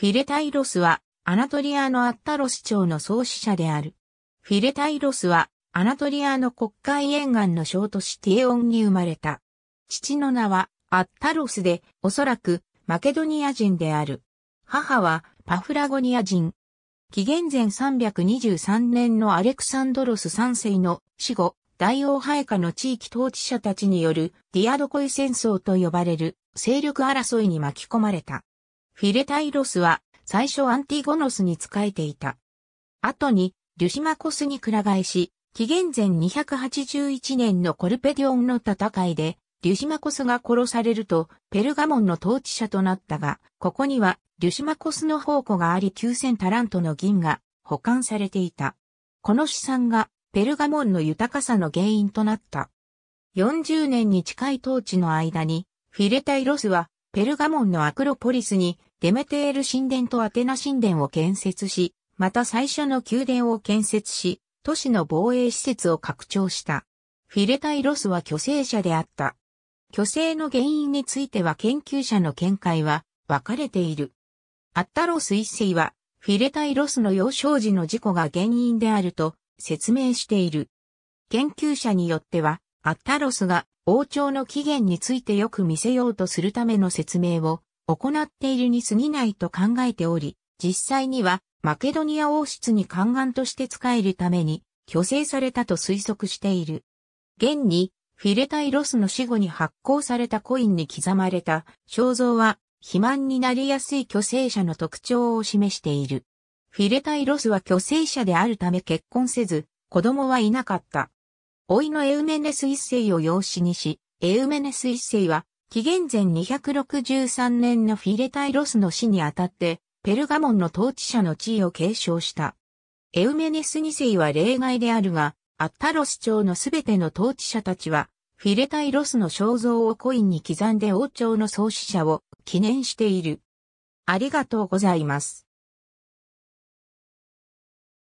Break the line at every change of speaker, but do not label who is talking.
フィレタイロスは、アナトリアのアッタロス朝の創始者である。フィレタイロスは、アナトリアの国会沿岸の小都市ティエオンに生まれた。父の名は、アッタロスで、おそらく、マケドニア人である。母は、パフラゴニア人。紀元前323年のアレクサンドロス3世の死後、大王配下の地域統治者たちによるディアドコイ戦争と呼ばれる勢力争いに巻き込まれた。フィレタイロスは最初アンティゴノスに仕えていた。後に、リュシマコスに倶替えし、紀元前281年のコルペディオンの戦いで、リュシマコスが殺されると、ペルガモンの統治者となったが、ここには、リュシマコスの宝庫があり9000タラントの銀が保管されていた。この資産が、ペルガモンの豊かさの原因となった。40年に近い統治の間に、フィレタイロスはペルガモンのアクロポリスにデメテール神殿とアテナ神殿を建設し、また最初の宮殿を建設し、都市の防衛施設を拡張した。フィレタイロスは虚勢者であった。虚勢の原因については研究者の見解は分かれている。アッタロス一世はフィレタイロスの幼少時の事故が原因であると説明している。研究者によってはアッタロスが王朝の起源についてよく見せようとするための説明を行っているに過ぎないと考えており、実際にはマケドニア王室に宦官として仕えるために虚勢されたと推測している。現にフィレタイロスの死後に発行されたコインに刻まれた肖像は肥満になりやすい虚勢者の特徴を示している。フィレタイロスは虚勢者であるため結婚せず、子供はいなかった。老いのエウメネス一世を養子にし、エウメネス一世は、紀元前263年のフィレタイロスの死にあたって、ペルガモンの統治者の地位を継承した。エウメネス二世は例外であるが、アッタロス朝のすべての統治者たちは、フィレタイロスの肖像をコインに刻んで王朝の創始者を記念している。ありがとうございます。